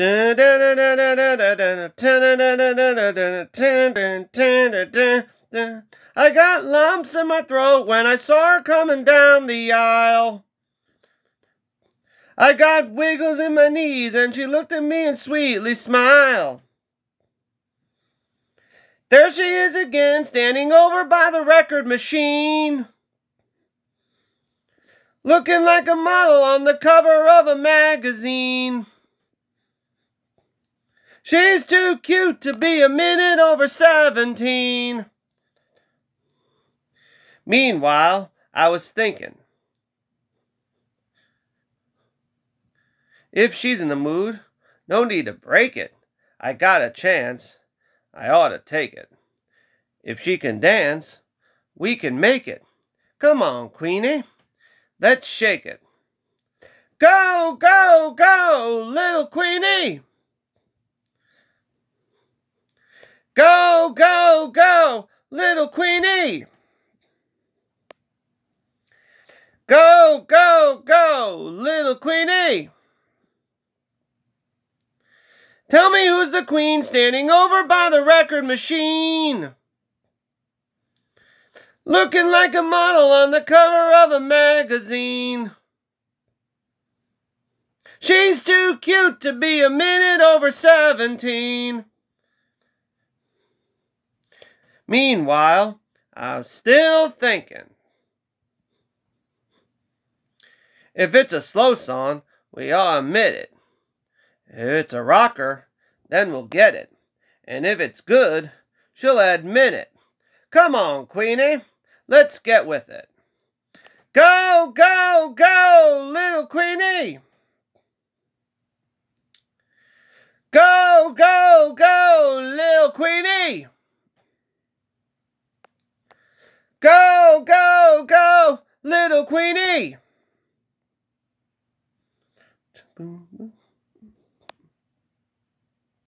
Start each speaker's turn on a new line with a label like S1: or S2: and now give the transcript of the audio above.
S1: I got lumps in my throat when I saw her coming down the aisle. I got wiggles in my knees and she looked at me and sweetly smiled. There she is again, standing over by the record machine. Looking like a model on the cover of a magazine. She's too cute to be a minute over 17. Meanwhile, I was thinking. If she's in the mood, no need to break it. I got a chance. I ought to take it. If she can dance, we can make it. Come on, Queenie. Let's shake it. Go, go, go, little Queenie. Go, go, go, little Queenie. Go, go, go, little Queenie. Tell me who's the queen standing over by the record machine. Looking like a model on the cover of a magazine. She's too cute to be a minute over 17. Meanwhile, I was still thinking. If it's a slow song, we all admit it. If it's a rocker, then we'll get it. And if it's good, she'll admit it. Come on, Queenie, let's get with it. Go, go, go, little Queenie! Go, go, go, little Queenie! Go, go, go, little Queenie!